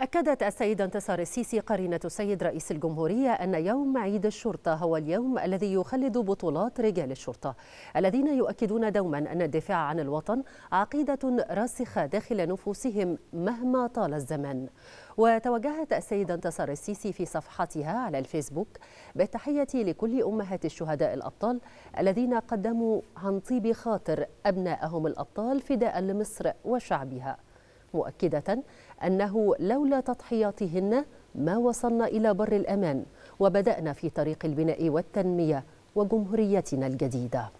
أكدت السيدة انتصار السيسي قرينة السيد رئيس الجمهورية أن يوم عيد الشرطة هو اليوم الذي يخلد بطولات رجال الشرطة الذين يؤكدون دوما أن الدفاع عن الوطن عقيدة راسخة داخل نفوسهم مهما طال الزمن وتوجهت السيدة انتصار السيسي في صفحتها على الفيسبوك بالتحية لكل أمهات الشهداء الأبطال الذين قدموا عن طيب خاطر أبنائهم الأبطال فداء لمصر وشعبها مؤكدة أنه لولا تضحياتهن ما وصلنا إلى بر الأمان وبدأنا في طريق البناء والتنمية وجمهوريتنا الجديدة